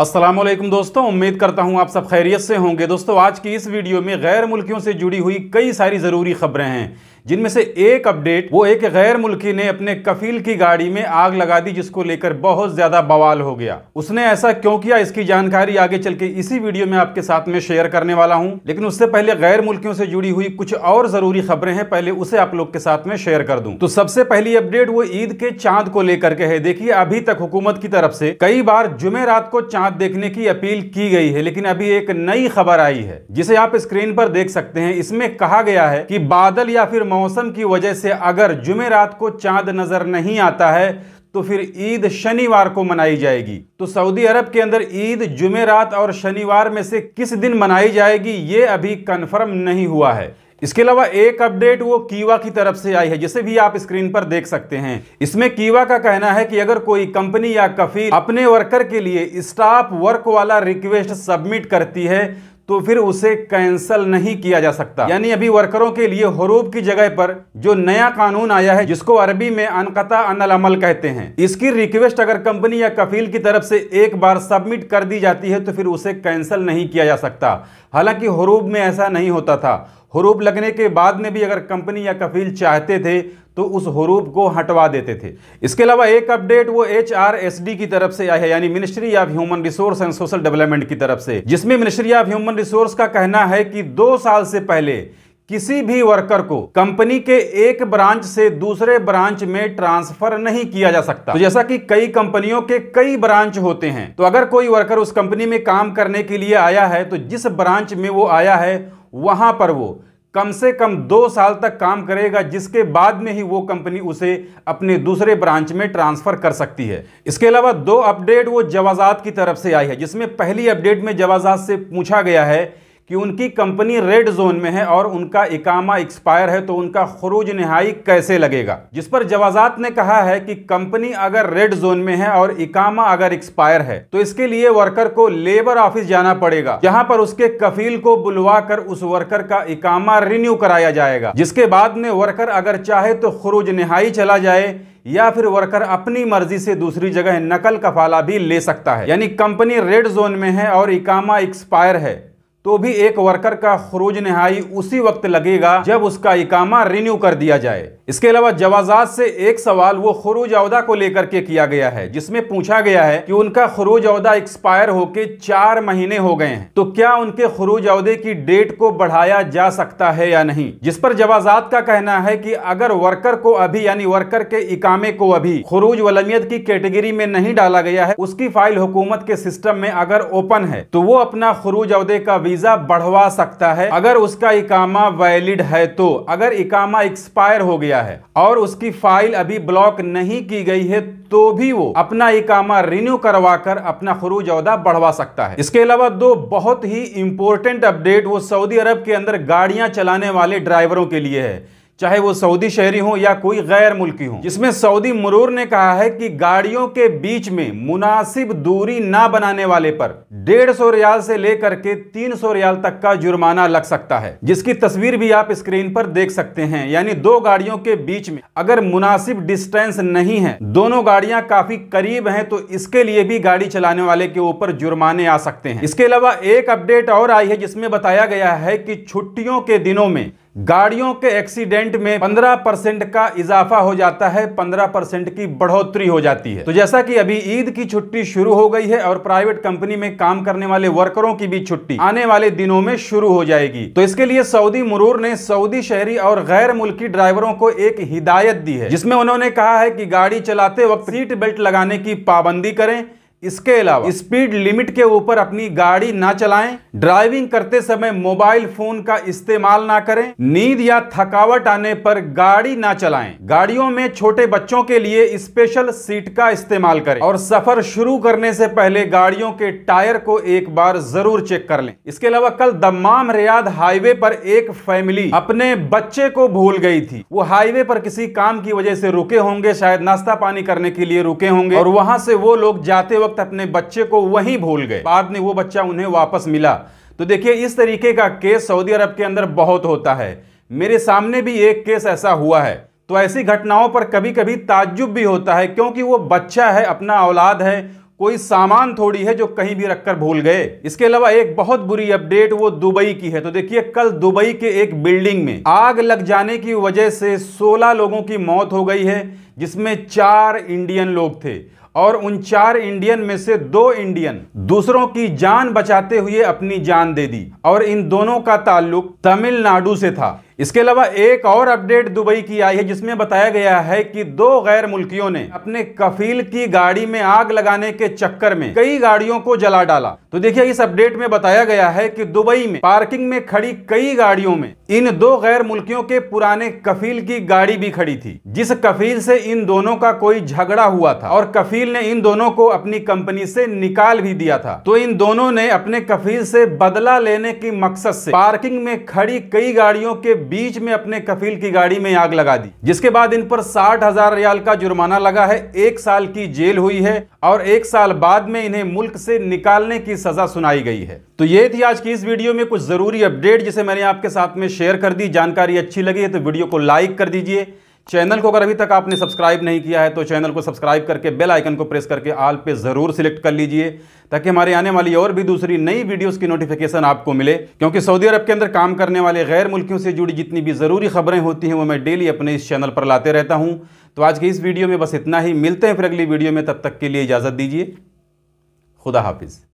असलम दोस्तों उम्मीद करता हूं आप सब खैरियत से होंगे दोस्तों आज की इस वीडियो में गैर मुल्कियों से जुड़ी हुई कई सारी ज़रूरी खबरें हैं जिनमें से एक अपडेट वो एक गैर मुल्की ने अपने कफील की गाड़ी में आग लगा दी जिसको लेकर बहुत ज्यादा बवाल हो गया उसने ऐसा क्यों किया इसकी जानकारी आगे चल के इसी वीडियो में आपके साथ में शेयर करने वाला हूँ लेकिन उससे पहले गैर मुल्कियों से जुड़ी हुई कुछ और जरूरी खबरें हैं पहले उसे आप लोग के साथ में शेयर कर दू तो सबसे पहली अपडेट वो ईद के चांद को लेकर के है देखिए अभी तक हुकूमत की तरफ से कई बार जुमे रात को चांद देखने की अपील की गई है लेकिन अभी एक नई खबर आई है जिसे आप स्क्रीन पर देख सकते हैं इसमें कहा गया है कि बादल या फिर मौसम की वजह से अगर जुमेरात को चांद नज़र नहीं आता है तो फिर ईद शनिवार को मनाई जाएगी तो सऊदी अरब के अंदर ईद जुमेरात और शनिवार में से किस दिन मनाई जाएगी ये अभी कन्फर्म नहीं हुआ है इसके अलावा एक अपडेट वो कीवा की तरफ से आई है जिसे भी आप स्क्रीन पर देख सकते हैं इसमें कीवा का कहना है कि अगर कोई कंपनी या कफी अपने वर्कर के लिए स्टाफ वर्क वाला रिक्वेस्ट सबमिट करती है तो फिर उसे कैंसल नहीं किया जा सकता यानी अभी वर्करों के लिए हरूब की जगह पर जो नया कानून आया है जिसको अरबी में अनकता अनल अमल कहते हैं इसकी रिक्वेस्ट अगर कंपनी या कफील की तरफ से एक बार सबमिट कर दी जाती है तो फिर उसे कैंसल नहीं किया जा सकता हालांकि हरूब में ऐसा नहीं होता था हरूब लगने के बाद में भी अगर कंपनी या कफील चाहते थे तो उस हरूप को हटवा देते थे इसके अलावा एक अपडेट वो एच आर एस डी की तरफ से आया है यानी ministry of human resource and social development की तरफ से जिसमें मिनिस्ट्री ऑफ ह्यूमन रिसोर्स का कहना है कि दो साल से पहले किसी भी वर्कर को कंपनी के एक ब्रांच से दूसरे ब्रांच में ट्रांसफर नहीं किया जा सकता तो जैसा कि कई कंपनियों के कई ब्रांच होते हैं तो अगर कोई वर्कर उस कंपनी में काम करने के लिए आया है तो जिस ब्रांच में वो आया है वहां पर वो कम से कम दो साल तक काम करेगा जिसके बाद में ही वो कंपनी उसे अपने दूसरे ब्रांच में ट्रांसफ़र कर सकती है इसके अलावा दो अपडेट वो जवाजात की तरफ से आई है जिसमें पहली अपडेट में जवाजात से पूछा गया है कि उनकी कंपनी रेड जोन में है और उनका इकामा एक्सपायर है तो उनका खरूज नहाई कैसे लगेगा जिस पर जवाजात ने कहा है कि कंपनी अगर रेड जोन में है और इकामा अगर एक्सपायर है तो इसके लिए वर्कर को लेबर ऑफिस जाना पड़ेगा जहां पर उसके कफील को बुलवा कर उस वर्कर का इकामा रिन्यू कराया जाएगा जिसके बाद में वर्कर अगर चाहे तो खरूज नहाई चला जाए या फिर वर्कर अपनी मर्जी से दूसरी जगह नकल कफाला भी ले सकता है यानी कंपनी रेड जोन में है और इकामा एक्सपायर है तो भी एक वर्कर का खरूज नहाई उसी वक्त लगेगा जब उसका इकामा रिन्यू कर दिया जाए इसके अलावा जवाजात से एक सवाल वो खरूज अहदा को लेकर के किया गया है जिसमें पूछा गया है कि उनका खरूज अहदा एक्सपायर होके चार महीने हो गए हैं तो क्या उनके खरूज अहदे की डेट को बढ़ाया जा सकता है या नहीं जिस पर जवाजात का कहना है की अगर वर्कर को अभी यानी वर्कर के इकामे को अभी खरूज वलमियत की कैटेगरी में नहीं डाला गया है उसकी फाइल हुकूमत के सिस्टम में अगर ओपन है तो वो अपना खरूज अहदे का वीज़ा बढ़वा सकता है अगर उसका इकामा वैलिड है तो अगर इकामा एक्सपायर हो गया है और उसकी फाइल अभी ब्लॉक नहीं की गई है तो भी वो अपना इकामा रिन्यू करवा कर अपना खरूज अहदा बढ़वा सकता है इसके अलावा दो बहुत ही इंपॉर्टेंट अपडेट वो सऊदी अरब के अंदर गाड़ियां चलाने वाले ड्राइवरों के लिए है चाहे वो सऊदी शहरी हो या कोई गैर मुल्की हो जिसमें सऊदी मरूर ने कहा है कि गाड़ियों के बीच में मुनासिब दूरी ना बनाने वाले पर डेढ़ सौ रियाल से लेकर के तीन सौ रियाल तक का जुर्माना लग सकता है जिसकी तस्वीर भी आप स्क्रीन पर देख सकते हैं यानी दो गाड़ियों के बीच में अगर मुनासिब डिस्टेंस नहीं है दोनों गाड़ियां काफी करीब है तो इसके लिए भी गाड़ी चलाने वाले के ऊपर जुर्माने आ सकते हैं इसके अलावा एक अपडेट और आई है जिसमें बताया गया है की छुट्टियों के दिनों में गाड़ियों के एक्सीडेंट में 15 परसेंट का इजाफा हो जाता है 15 परसेंट की बढ़ोतरी हो जाती है तो जैसा कि अभी ईद की छुट्टी शुरू हो गई है और प्राइवेट कंपनी में काम करने वाले वर्करों की भी छुट्टी आने वाले दिनों में शुरू हो जाएगी तो इसके लिए सऊदी मुरूर ने सऊदी शहरी और गैर मुल्की ड्राइवरों को एक हिदायत दी है जिसमे उन्होंने कहा है की गाड़ी चलाते वक्त सीट बेल्ट लगाने की पाबंदी करें इसके अलावा स्पीड लिमिट के ऊपर अपनी गाड़ी ना चलाएं, ड्राइविंग करते समय मोबाइल फोन का इस्तेमाल ना करें नींद या थकावट आने पर गाड़ी ना चलाएं, गाड़ियों में छोटे बच्चों के लिए स्पेशल सीट का इस्तेमाल करें और सफर शुरू करने से पहले गाड़ियों के टायर को एक बार जरूर चेक कर लें इसके अलावा कल दमाम रियाद हाईवे पर एक फैमिली अपने बच्चे को भूल गई थी वो हाईवे पर किसी काम की वजह से रुके होंगे शायद नाश्ता पानी करने के लिए रुके होंगे और वहां से वो लोग जाते वक्त अपने बच्चे को वहीं भूल गए बाद में वो बच्चा उन्हें वापस मिला तो देखिए इस तरीके का केस सऊदी अरब के अंदर बहुत होता है मेरे सामने भी एक केस ऐसा हुआ है तो ऐसी घटनाओं पर कभी कभी ताज्जुब भी होता है क्योंकि वो बच्चा है अपना औलाद है कोई सामान थोड़ी है जो कहीं भी रखकर भूल गए इसके अलावा एक बहुत बुरी अपडेट वो दुबई की है तो देखिए कल दुबई के एक बिल्डिंग में आग लग जाने की वजह से 16 लोगों की मौत हो गई है जिसमें चार इंडियन लोग थे और उन चार इंडियन में से दो इंडियन दूसरों की जान बचाते हुए अपनी जान दे दी और इन दोनों का ताल्लुक तमिलनाडु से था इसके अलावा एक और अपडेट दुबई की आई है जिसमें बताया गया है कि दो गैर मुल्कियों ने अपने कफील की गाड़ी में आग लगाने के चक्कर में कई गाड़ियों को जला डाला तो देखिए इस अपडेट में बताया गया है कि दुबई में पार्किंग में खड़ी कई गाड़ियों में इन दो गैर मुल्कियों के पुराने कफील की गाड़ी भी खड़ी थी जिस कफील से इन दोनों का कोई झगड़ा हुआ था और कफील ने इन दोनों को अपनी कंपनी से निकाल भी दिया था तो इन दोनों ने अपने कफील से बदला लेने के मकसद से पार्किंग में खड़ी कई गाड़ियों के बीच में अपने कफील की गाड़ी में आग लगा दी जिसके बाद इन पर साठ हजार रियाल का जुर्माना लगा है एक साल की जेल हुई है और एक साल बाद में इन्हें मुल्क से निकालने की सजा सुनाई गई है तो ये थी आज की इस वीडियो में कुछ जरूरी अपडेट जिसे मैंने आपके साथ में शेयर कर दी जानकारी अच्छी लगी है तो वीडियो को लाइक कर दीजिए चैनल को अगर अभी तक आपने सब्सक्राइब नहीं किया है तो चैनल को सब्सक्राइब करके बेल आइकन को प्रेस करके आल पे ज़रूर सिलेक्ट कर लीजिए ताकि हमारे आने वाली और भी दूसरी नई वीडियोस की नोटिफिकेशन आपको मिले क्योंकि सऊदी अरब के अंदर काम करने वाले गैर मुल्कियों से जुड़ी जितनी भी ज़रूरी खबरें होती हैं वो मैं डेली अपने इस चैनल पर लाते रहता हूँ तो आज की इस वीडियो में बस इतना ही मिलते हैं फिर अगली वीडियो में तब तक के लिए इजाज़त दीजिए खुदा हाफिज़